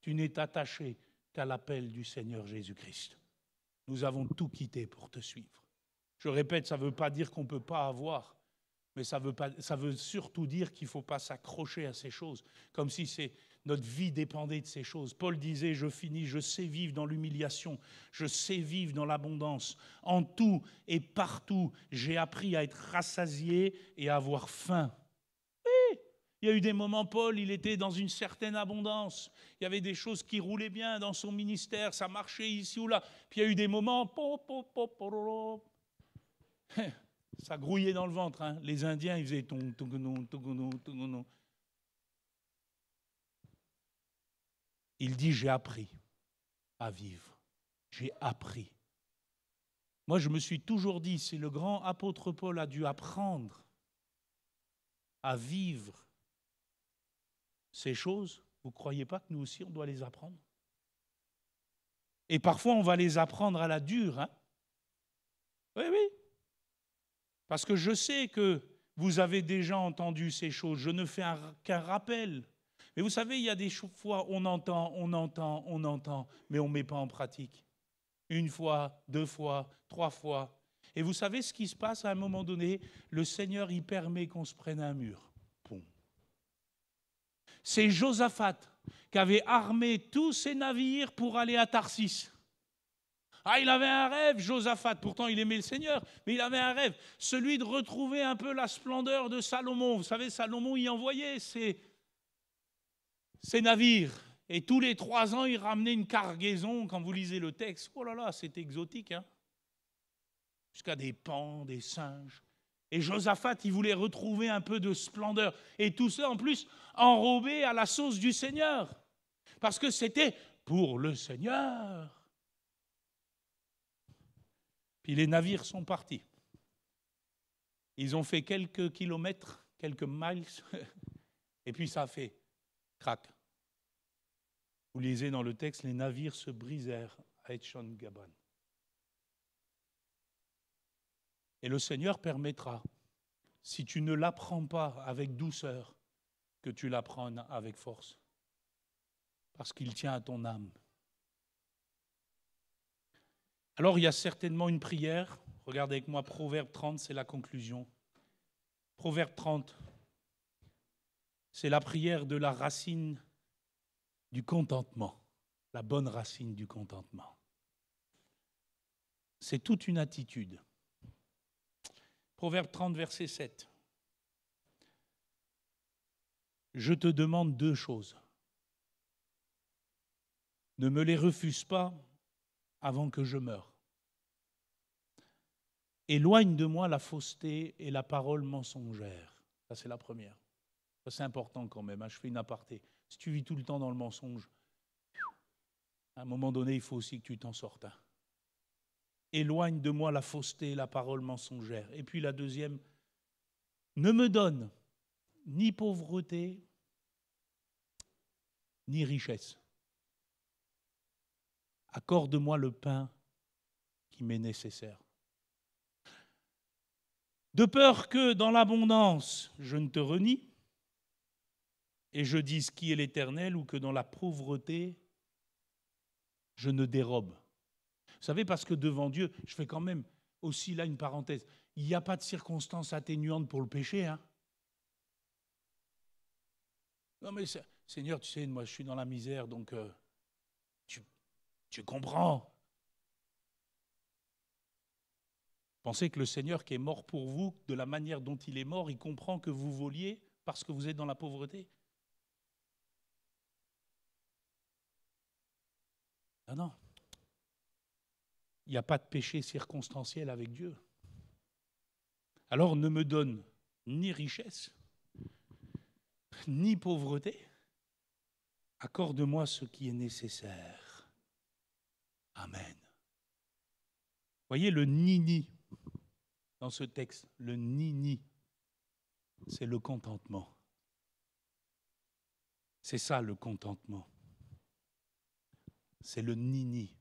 Tu n'es attaché qu'à l'appel du Seigneur Jésus-Christ. Nous avons tout quitté pour te suivre. Je répète, ça ne veut pas dire qu'on ne peut pas avoir mais ça veut, pas, ça veut surtout dire qu'il ne faut pas s'accrocher à ces choses, comme si c'est, notre vie dépendait de ces choses. Paul disait, je finis, je sais vivre dans l'humiliation, je sais vivre dans l'abondance. En tout et partout, j'ai appris à être rassasié et à avoir faim. Oui, il y a eu des moments, Paul, il était dans une certaine abondance. Il y avait des choses qui roulaient bien dans son ministère, ça marchait ici ou là. Puis il y a eu des moments... Po, po, po, ça grouillait dans le ventre. Hein. Les Indiens, ils faisaient ton, Il dit J'ai appris à vivre. J'ai appris. Moi, je me suis toujours dit si le grand apôtre Paul a dû apprendre à vivre ces choses, vous ne croyez pas que nous aussi, on doit les apprendre Et parfois, on va les apprendre à la dure. Hein oui, oui, parce que je sais que vous avez déjà entendu ces choses, je ne fais qu'un rappel. Mais vous savez, il y a des fois, on entend, on entend, on entend, mais on ne met pas en pratique. Une fois, deux fois, trois fois. Et vous savez ce qui se passe à un moment donné Le Seigneur y permet qu'on se prenne un mur. C'est Josaphat qui avait armé tous ses navires pour aller à Tarsis. Ah, il avait un rêve, Josaphat, pourtant il aimait le Seigneur, mais il avait un rêve, celui de retrouver un peu la splendeur de Salomon. Vous savez, Salomon y envoyait ses, navires. Et tous les trois ans, il ramenait une cargaison. Quand vous lisez le texte, oh là là, c'est exotique. Hein Jusqu'à des pans, des singes. Et Josaphat, il voulait retrouver un peu de splendeur. Et tout ça, en plus, enrobé à la sauce du Seigneur. Parce que c'était pour le Seigneur. Puis les navires sont partis. Ils ont fait quelques kilomètres, quelques miles, et puis ça a fait crac. Vous lisez dans le texte, les navires se brisèrent à Etchon gabon Et le Seigneur permettra, si tu ne l'apprends pas avec douceur, que tu l'apprennes avec force. Parce qu'il tient à ton âme. Alors il y a certainement une prière. Regardez avec moi Proverbe 30, c'est la conclusion. Proverbe 30, c'est la prière de la racine du contentement, la bonne racine du contentement. C'est toute une attitude. Proverbe 30, verset 7. Je te demande deux choses. Ne me les refuse pas avant que je meure. Éloigne de moi la fausseté et la parole mensongère. Ça, c'est la première. c'est important quand même. Hein. Je fais une aparté. Si tu vis tout le temps dans le mensonge, à un moment donné, il faut aussi que tu t'en sortes. Hein. Éloigne de moi la fausseté et la parole mensongère. Et puis la deuxième, ne me donne ni pauvreté, ni richesse accorde-moi le pain qui m'est nécessaire. De peur que dans l'abondance, je ne te renie et je dise qui est l'Éternel ou que dans la pauvreté, je ne dérobe. Vous savez, parce que devant Dieu, je fais quand même aussi là une parenthèse, il n'y a pas de circonstance atténuante pour le péché. Hein non mais Seigneur, tu sais, moi je suis dans la misère, donc euh, tu comprends Pensez que le Seigneur qui est mort pour vous, de la manière dont il est mort, il comprend que vous voliez parce que vous êtes dans la pauvreté Non, non. Il n'y a pas de péché circonstanciel avec Dieu. Alors ne me donne ni richesse, ni pauvreté. Accorde-moi ce qui est nécessaire. Amen. Voyez le nini dans ce texte, le nini, c'est le contentement. C'est ça le contentement. C'est le nini.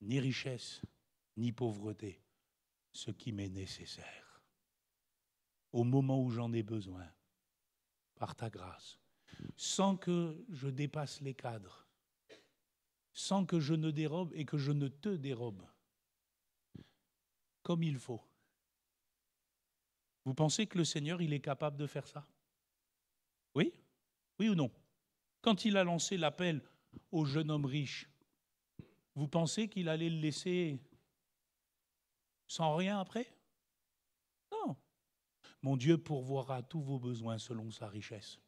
Ni richesse, ni pauvreté, ce qui m'est nécessaire. Au moment où j'en ai besoin, par ta grâce, sans que je dépasse les cadres, sans que je ne dérobe et que je ne te dérobe, comme il faut. Vous pensez que le Seigneur, il est capable de faire ça Oui Oui ou non Quand il a lancé l'appel au jeune homme riche, vous pensez qu'il allait le laisser sans rien après Non. Mon Dieu pourvoira tous vos besoins selon sa richesse.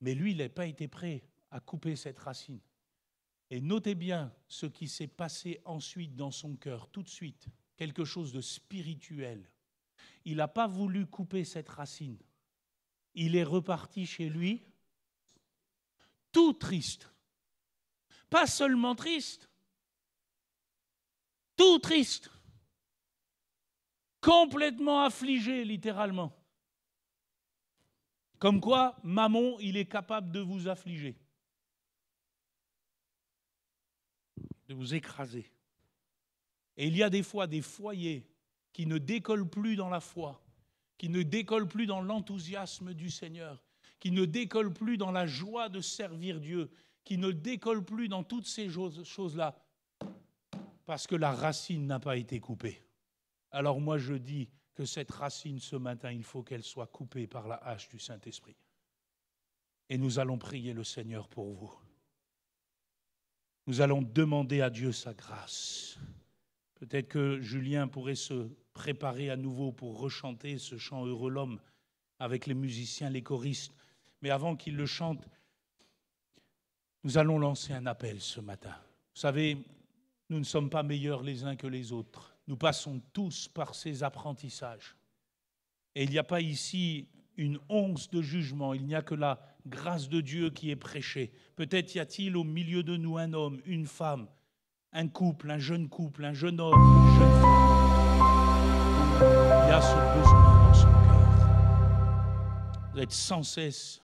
Mais lui, il n'a pas été prêt à couper cette racine. Et notez bien ce qui s'est passé ensuite dans son cœur, tout de suite, quelque chose de spirituel. Il n'a pas voulu couper cette racine. Il est reparti chez lui tout triste. Pas seulement triste, tout triste. Complètement affligé, littéralement. Comme quoi, Mammon, il est capable de vous affliger. vous écraser. Et il y a des fois des foyers qui ne décollent plus dans la foi, qui ne décollent plus dans l'enthousiasme du Seigneur, qui ne décollent plus dans la joie de servir Dieu, qui ne décollent plus dans toutes ces choses-là, parce que la racine n'a pas été coupée. Alors moi je dis que cette racine ce matin, il faut qu'elle soit coupée par la hache du Saint-Esprit. Et nous allons prier le Seigneur pour vous. Nous allons demander à Dieu sa grâce. Peut-être que Julien pourrait se préparer à nouveau pour rechanter ce chant Heureux l'homme avec les musiciens, les choristes. Mais avant qu'il le chante, nous allons lancer un appel ce matin. Vous savez, nous ne sommes pas meilleurs les uns que les autres. Nous passons tous par ces apprentissages. Et il n'y a pas ici une once de jugement, il n'y a que là grâce de Dieu qui est prêchée. Peut-être y a-t-il au milieu de nous un homme, une femme, un couple, un jeune couple, un jeune homme, une jeune femme. Il y a ce besoin dans son cœur d'être sans cesse